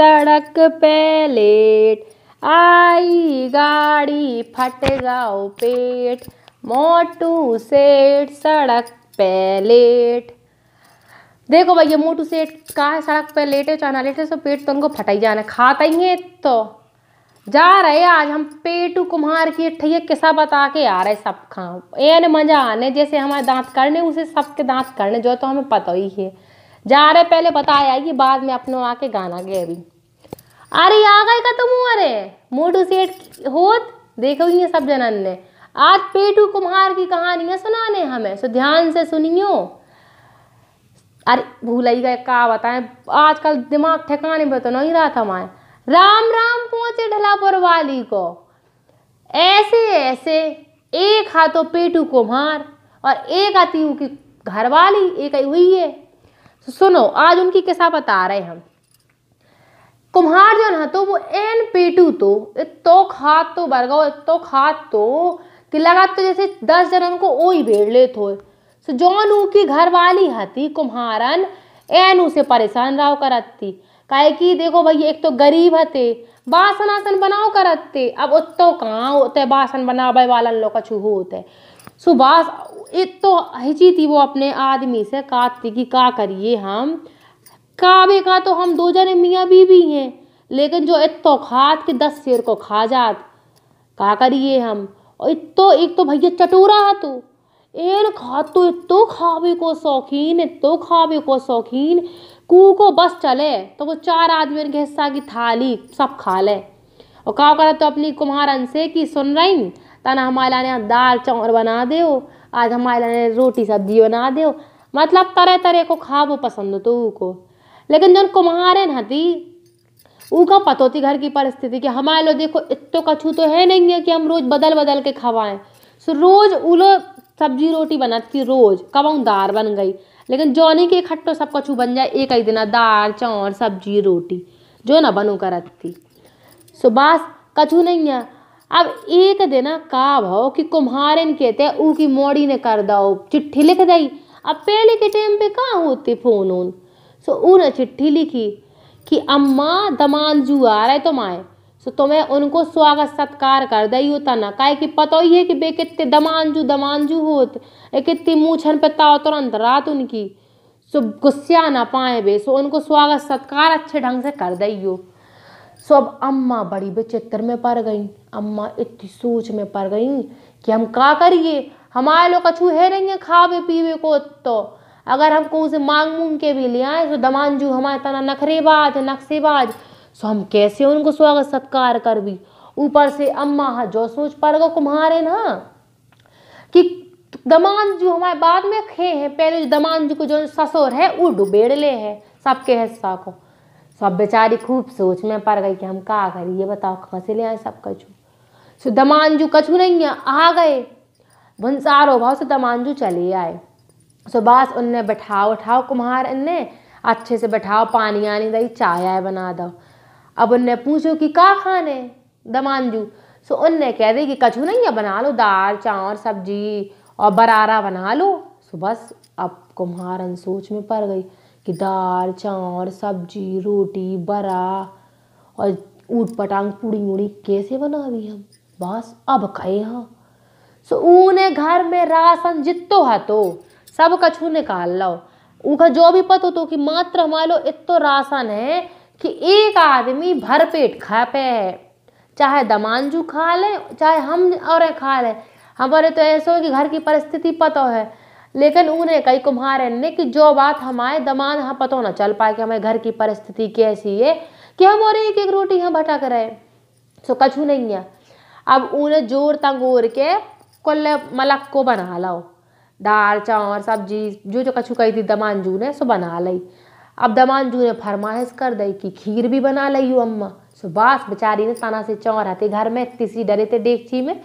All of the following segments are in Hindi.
सड़क पे लेट आई गाड़ी फट गाओ पेट मोटू सेठ सड़क पे लेट देखो भैया मोटू सेठ कहा है सड़क पे लेटे चाना लेटे सो पेट तो उनको फटाई जाना खाता ही है तो जा रहे आज हम पेटू कुम्हार की ठैया किस्सा बता के आ रहे सब खा एन मजा आने जैसे हमारे दांत करने उसे सबके दांत करने जो तो हमें पता ही है जा रहे पहले बताया कि बाद में अपनों आके गाना गए अभी अरे आ गए का तुम अरे मोटू सेठ होत ये सब जनन ने आज पेटू कुम्हार की कहानियाँ सुनाने हमें सो ध्यान से सुनियो अरे भूल गए का बताएं आजकल दिमाग ठिकाने पर तो नहीं रहा था माए राम राम पहुंचे ढलापुर वाली को ऐसे ऐसे एक हाथों पेटू कुम्हार और एक आती की घरवाली एक हुई है सुनो आज उनकी किस्सा बता रहे हम कुम्हार जो ना तो वो एन पेटू तो तोक खात तो बरगाओ तोक खात तो कि लगा तो जैसे दस जनन को ओ ही भेड़ ले थो सो तो जौन ऊ की घर वाली हती कुम्हारन एन उसे परेशान रहो करती कहे कि देखो भैया एक तो गरीब हते बासन आसन बनाओ करते अब उत्तो कहाँ होते बासन बनावे वाला लोग का छू होते है इतो हिची थी वो अपने आदमी से काटती कि का करिए हम काबे का तो हम दो जने मियाँ बीवी हैं लेकिन जो इतो खात के दस शेर को खा जात का करिए हम और इतो एक तो भैया चटूरा है तू एन तो इतो खावे को शौकीन इतो खावे को शौकीन कू को बस चले तो वो चार आदमी के हिस्सा की थाली सब खा ले और का करा तो अपनी कुम्हारन से कि सुन रही तना हमारे लाने दाल चावल बना दे आज हमारे लाने रोटी सब्जी बना दे मतलब तरह तरह को खावो पसंद तो को लेकिन जो कुम्हार है ना दी ऊका पतोती घर की परिस्थिति कि हमारे लोग देखो इतो कछू तो है नहीं है कि हम रोज बदल बदल के खवाएं सो रोज उलो सब्जी रोटी बनाती रोज कबाऊ दार बन गई लेकिन जो नहीं कि इकट्ठो सब कछू बन जाए एक ही दिन दार चौर सब्जी रोटी जो ना बनू कर रखती सो बास कछू नहीं है अब एक दिन का भाव कि कुम्हारिन कहते ऊ की मोड़ी ने कर दो चिट्ठी लिख दई अब पहले के टाइम पे कहाँ होते फोन ओन सो उन चिट्ठी लिखी कि अम्मा दमाल जू आ रहे तुम तो आए सो तुम्हें उनको स्वागत सत्कार कर दई होता ना कहे कि पता ही है कि बे कितने दमानजू दमानजू होत कितनी मूछन पे ताओ तुरंत रात उनकी सो गुस्सा ना पाए बे सो उनको स्वागत सत्कार अच्छे ढंग से कर दई हो सो अब अम्मा बड़ी विचित्र में पड़ गई अम्मा इतनी सोच में पड़ गई कि हम का करिए हमारे लोग कछू है नहीं है खावे पीवे को तो अगर हमको उसे मांग मूंग के भी ले आए तो दमानजू हमारे तना नखरेबाज नक्शेबाज सो तो हम कैसे उनको स्वागत सत्कार कर भी ऊपर से अम्मा हाँ जो सोच गो कुम्हारे ना कि दमान जो हमारे बाद में खे हैं पहले जो दमान जी को जो ससुर है वो डुबेड़ ले है सबके हिस्सा को सब तो बेचारी खूब सोच में पड़ गई कि हम का करिए बताओ कहाँ से ले आए सब कछू सो जू कछु नहीं आ गए भंसारो भाव से जू चले आए सुबास उनने बैठाओ उठाओ कुम्हार इनने अच्छे से बैठाओ पानी आनी दही चाय आए बना दो अब उनने पूछो कि का खाने दमानजू सो उनने कह दी कि कछु नहीं है बना लो दाल चावल सब्जी और बरारा बना लो सो बस अब कुम्हारन सोच में पड़ गई कि दाल चावल सब्जी रोटी बरा और ऊट पटांग पूड़ी मुड़ी कैसे बना दी हम बस अब कहे हाँ सो उन्हें घर में राशन जितो हतो सब कछु निकाल लो उनका जो भी पत हो तो कि मात्र हमारे इतो राशन है कि एक आदमी भर पेट खा पे है चाहे दमानजू खा ले चाहे हम और खा ले हमारे तो ऐसा हो कि घर की परिस्थिति पतो है लेकिन उन्हें कई कुम्हार ने कि जो बात हमारे दमान हाँ पतो ना चल पाए कि हमारे घर की परिस्थिति कैसी है कि हम और एक एक रोटी यहाँ भटक रहे सो कछु नहीं है अब उन्हें जोर तंगोर के कुल्ले मलक को बना लाओ दाल चावल सब्जी जो जो कछु कही थी दमान जू ने सो बना लई अब दमान जू ने फरमाइश कर दई कि खीर भी बना लई अम्मा सो बास बेचारी ने ताना से चौर आते घर में तीसरी डरे थे डेगची में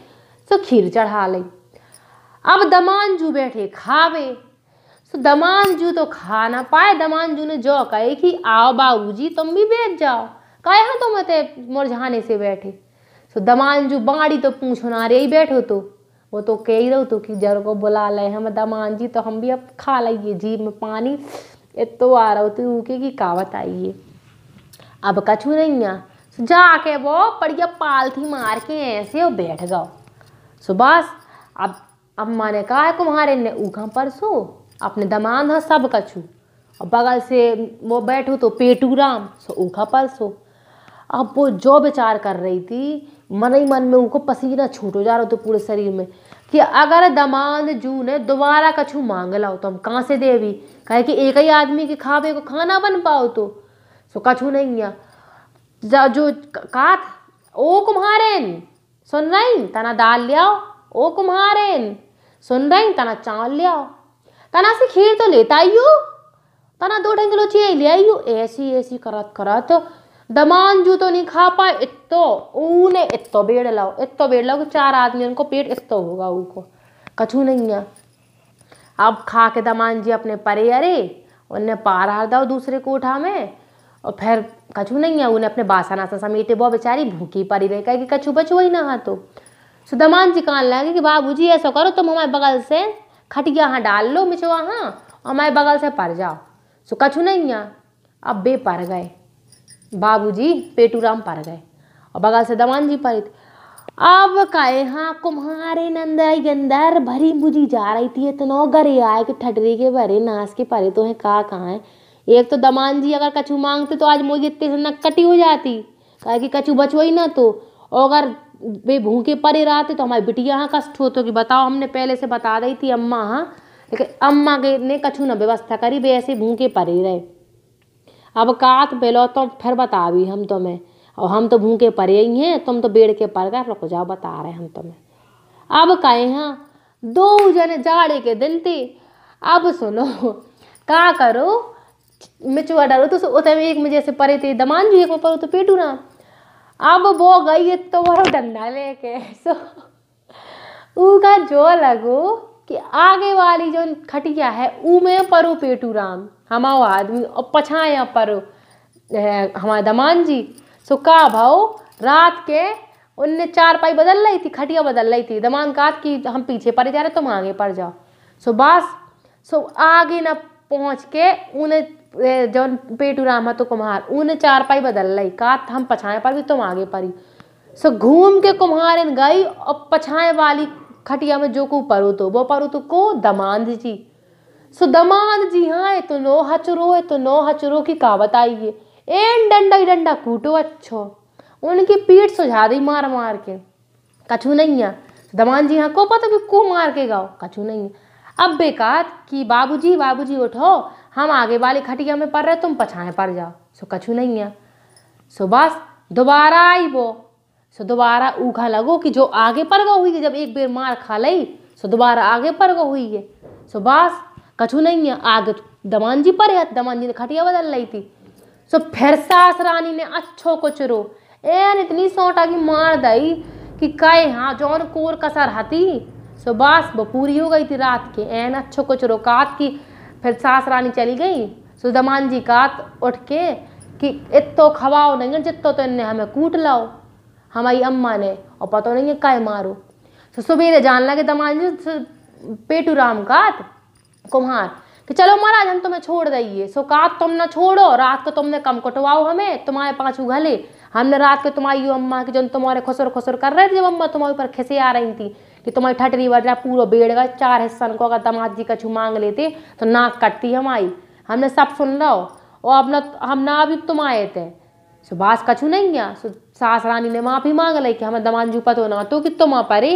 सो खीर चढ़ा लई अब दमान जू बैठे खावे सो दमान जू तो खा ना पाए दमान जू ने जो कहे कि आओ बाबू जी तुम भी बैठ जाओ कहे हाँ तुम तो मुरझाने से बैठे सो दमान जू बाड़ी तो पूछो ना रे बैठो तो वो तो ही रहो तो कि जर को बुला ले हम दमान जी तो हम भी अब खा लाइए जी में पानी इतो आ रहो तो ऊके की कावत आई है अब कछु नहीं आ जाके वो बढ़िया पालथी मार के ऐसे और बैठ गाओ सुबास अब अम्मा ने कहा कुम्हारे ने ऊखा परसो अपने दमान है सब कछु और बगल से वो बैठो तो पेटू राम सो ऊखा परसो अब वो जो विचार कर रही थी मन ही मन में उनको पसीना छूटो जा रहा तो पूरे शरीर में कि अगर दमान जू ने दोबारा कछु मांग लाओ तो हम कहाँ से देवी कहे कि एक ही आदमी के खावे को खाना बन पाओ तो सो कछु नहीं है जो का ओ कुम्हारेन सुन रही तना दाल लियाओ ओ कुम्हारेन सुन रही तना चावल लियाओ तना से खीर तो लेता ही हो तना दो ढंग लो चाहिए ले आई हो ऐसी ऐसी करत करत दमान जू तो नहीं खा पाए इतो ऊने इतो बेड़ लाओ इतो बेड़ लाओ कि चार आदमी उनको पेट इतो होगा उनको कछु नहीं है अब खा के दमान जी अपने परे अरे उनने पार हार दाओ दूसरे कोठा में और फिर कछु नहीं है उन्हें अपने बासन आसन समेटे बो बेचारी भूखी परी रहे कहे कि कछु बचो ही ना हाँ तो सो दमान जी कान लगे कि बाबू जी ऐसा करो तुम हमारे बगल से खटिया हाँ डाल लो मिचवा हाँ और हमारे बगल से पर जाओ सो कछु नहीं है अब बे पर गए बाबूजी पेटूराम पार गए और बगल से दमान जी पारित अब काहे हाँ कुम्हारे नंदाई गंदर भरी मुझी जा रही थी इतनो गरे आए कि ठटरी के भरे नाच के परे तो है कहाँ कहाँ है एक तो दमान जी अगर कछु मांगते तो आज मुझे इतने से नक्कटी हो जाती कहे कि कछु बचो ही ना तो और अगर वे भूखे परे रहते तो हमारी बिटिया हाँ कष्ट हो तो कि बताओ हमने पहले से बता रही थी अम्मा हाँ लेकिन अम्मा के ने कछु ना व्यवस्था करी वे ऐसे भूखे परे रहे अब कात बेलो तो फिर बतावी हम तुम्हें और हम तो भूखे परे ही हैं तुम तो बेड़ के पर गए रुक जाओ बता रहे हम तुम्हें अब कहे हाँ दो जने जाड़े के दिन थे अब सुनो का करो मिचुआ डालो तो उतने में एक मुझे से परे थे दमान जी एक में परो तो पेटू ना अब वो गई है तो वो डंडा लेके सो उनका जो लगो कि आगे वाली जो खटिया है ऊ में परो पेटू राम हमाओ आदमी और पछाया पर हमारे दमान जी सो का भाओ रात के उनने चार पाई बदल रही थी खटिया बदल रही थी दमान कात कि हम पीछे पड़े जा रहे तुम आगे पड़ जाओ सो बस सो आगे ना पहुँच के उन्हें जौन पेटू राम तो कुम्हार उन्हें चार पाई बदल रही कात हम पछाए पर भी तुम आगे पड़ी सो घूम के कुम्हार गई और पछाए वाली खटिया में जो को परो तो वो परो तो को दमान जी सो दमाद जी हाँ तो नो हचरो ये तो नो हचरो की कहावत आई है एन डंडा ही डंडा कूटो अच्छो उनकी पीठ सुझा दी मार मार के कछु नहीं है दमान जी हाँ को पता कि को मार के गाओ कछु नहीं है अब बेकार कि बाबूजी बाबूजी उठो हम आगे वाले खटिया में पड़ रहे तुम पछाए पड़ जाओ सो कछु नहीं है सो बस दोबारा आई वो सो दोबारा ऊखा लगो कि जो आगे पर गो हुई है जब एक बेर मार खा लई सो दोबारा आगे पर गो हुई है सो बस कछु नहीं है आग दमान जी पर है दमान जी ने खटिया बदल रही थी सो फिर सास रानी ने अच्छो को चुरो एन इतनी सोटा की मार दई कि कहे हाँ जौन कोर कसर हती सो बस वो पूरी हो गई थी रात के एन अच्छो को चुरो कात की फिर सास रानी चली गई सो दमान जी कात उठ के कि इतो खवाओ नहीं जितो तो इनने हमें कूट लाओ हमारी अम्मा ने और पता नहीं है कहे मारो सो सुबेरे जान लगे दमान जी पेटू राम कात कुम्हार कि चलो महाराज हम तुम्हें छोड़ दઈએ सौकात तुम ना छोड़ो रात को तुमने कम कटवाओ हमें तुम्हारे पाँच उघले हमने रात को तुम्हारी अम्मा की जो तुम्हारे खुसर खुसर कर रहे थे जब अम्मा तुम्हारे ऊपर खिसे आ रही थी कि तुम्हारी ठटरी वटरा पूरा बेड़ का चार हिस्सा को अगर दमाद जी छू मांग लेते तो नाक कटती हमारी हमने सब सुन रहा हो और ना हम ना अभी तुम आए थे सो बास कछु नहीं गया सो सास रानी ने माफ़ी मांग ली कि हमें दमान जू पतो ना तो कि तुम आ परे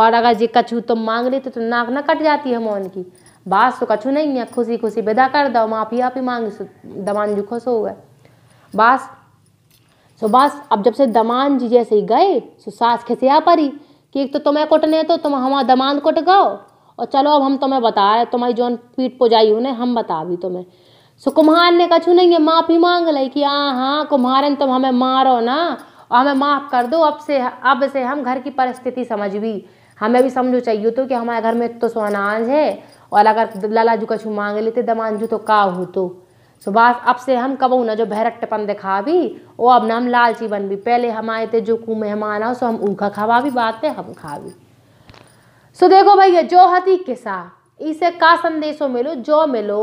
और अगर जी कछु तुम मांग लेते तो नाक ना कट जाती है मोहन की बास तो कछु नहीं है खुशी खुशी विदा कर दो माफी आप ही मांग दमान जी खुश हो गए बास सो बास अब जब से दमान जी जैसे ही गए सो सास खिसिया परी कि एक तो तुम्हें कुटने तो तुम हमारा दमान कुट गो और चलो अब हम तुम्हें बता रहे तुम्हारी जोन पीठ पुजाई हो हम बता भी तुम्हें सो कुम्हार ने कछु नहीं है माफ़ी मांग ली कि हाँ हाँ कुम्हारन तुम हमें मारो ना और हमें माफ़ कर दो अब से अब से हम घर की परिस्थिति समझ भी हमें भी समझो चाहिए तो कि हमारे घर में तो सोनाज है और अगर लाला जू कछू मांग लेते दमान जू तो का हो तो सो अब से हम कबो ना जो भैरकटपन दिखा भी वो अब ना हम लालची बन भी पहले हम आए थे जो कू मेहमान आओ सो हम ऊखा खावा भी बात पे हम खा भी सो देखो भैया जो हती किसा इसे का संदेशो मिलो जो मिलो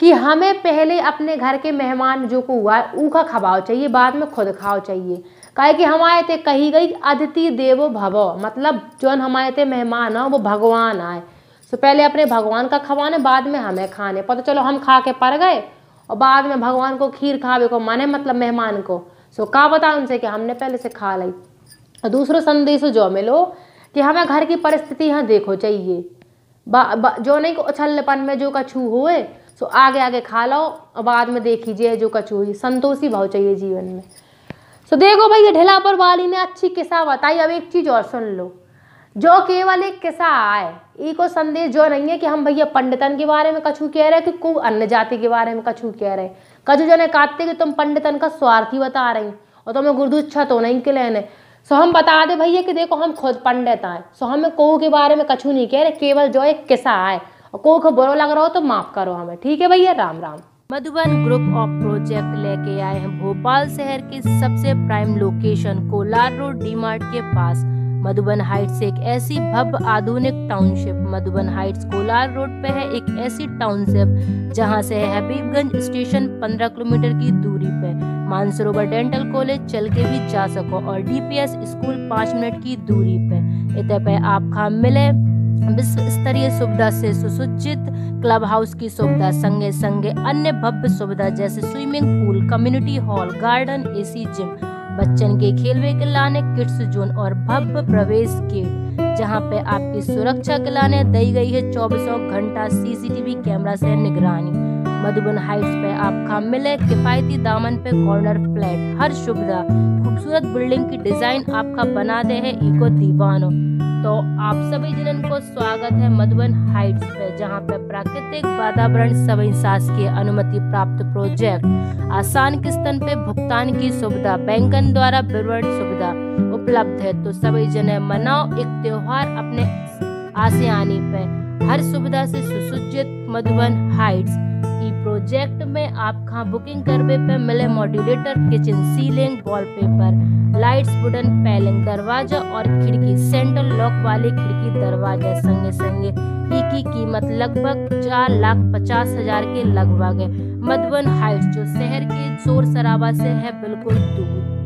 कि हमें पहले अपने घर के मेहमान जो को हुआ है ऊखा खवाओ चाहिए बाद में खुद खाओ चाहिए कहे कि हम आए थे कही गई अदिति देवो भवो मतलब जो हम आए थे मेहमान हो वो भगवान आए सो तो पहले अपने भगवान का खवाने बाद में हमें खाने पता चलो हम खा के पड़ गए और बाद में भगवान को खीर खावे को माने मतलब मेहमान को सो कहा बता उनसे कि हमने पहले से खा ली और दूसरा संदेश जो मिलो कि हमें घर की परिस्थिति यहाँ देखो चाहिए बा, बा, जो नहीं को उछलपन में जो कछू हुए सो आगे आगे खा लो और बाद में देख लीजिए जो कछू हुई संतोषी भाव चाहिए जीवन में सो देखो भाई ये ढिला पर वाली ने अच्छी किस्सा बताई अब एक चीज़ और सुन लो जो केवल एक किसा आए इको संदेश जो नहीं है कि हम भैया पंडितन के बारे में कछु कह रहे हैं कि कु अन्य जाति के बारे में कछु कह रहे कछु जो जने कहते कि तुम पंडितन का स्वार्थी बता रही और तुम्हें गुरदू तो नहीं के लेने सो हम बता दे भैया कि देखो हम खुद पंडित आए सो हमें कोहू के बारे में कछु नहीं कह रहे केवल जो एक किसा आए और कोहू को बुरा लग रहा हो तो माफ़ करो हमें ठीक है भैया Ram Ram Madhuban group of project लेके आए हैं भोपाल शहर के सबसे प्राइम लोकेशन कोलार रोड डी के पास मधुबन हाइट्स एक ऐसी भव्य आधुनिक township Madhuban heights Kolar road पे है एक ऐसी टाउनशिप जहां से हबीबगंज स्टेशन 15 किलोमीटर की दूरी पर मानसरोवर डेंटल कॉलेज चल के भी जा सको और डीपीएस स्कूल पाँच मिनट की दूरी पे इतने पर आप मिले विश्व स्तरीय सुविधा से सुसज्जित क्लब हाउस की सुविधा संगे संगे अन्य भव्य सुविधा जैसे swimming pool community hall garden AC gym बच्चन के खेल लाने किड्स जोन और भव्य प्रवेश गेट जहां पे आपकी सुरक्षा के लाने दी गई है चौबीसों घंटा सीसीटीवी कैमरा से निगरानी मधुबन हाइट्स पे आपका मिले किफायती दामन पे कॉर्नर फ्लैट हर सुविधा खूबसूरत बिल्डिंग की डिजाइन आपका बना दे है इको दीवानों तो आप सभी जन को स्वागत है मधुबन हाइट्स में जहां पे प्राकृतिक वातावरण सभी सास की अनुमति प्राप्त प्रोजेक्ट आसान किस्तन पे भुगतान की सुविधा बैंकन द्वारा विवरण सुविधा उपलब्ध है तो सभी जन मनाओ एक त्योहार अपने आसियानी पे हर सुविधा से सुसज्जित मधुबन हाइट्स प्रोजेक्ट में आप खा बुकिंग करवे पे मिले modular kitchen ceiling wallpaper lights wooden panelling दरवाजा और खिड़की सेंट्रल लॉक वाली खिड़की दरवाजा संगे संगे की कीमत लगभग चार लाख पचास हजार के लगभग है मधुबन हाइट्स जो शहर के शोर शराबा से है बिल्कुल दूर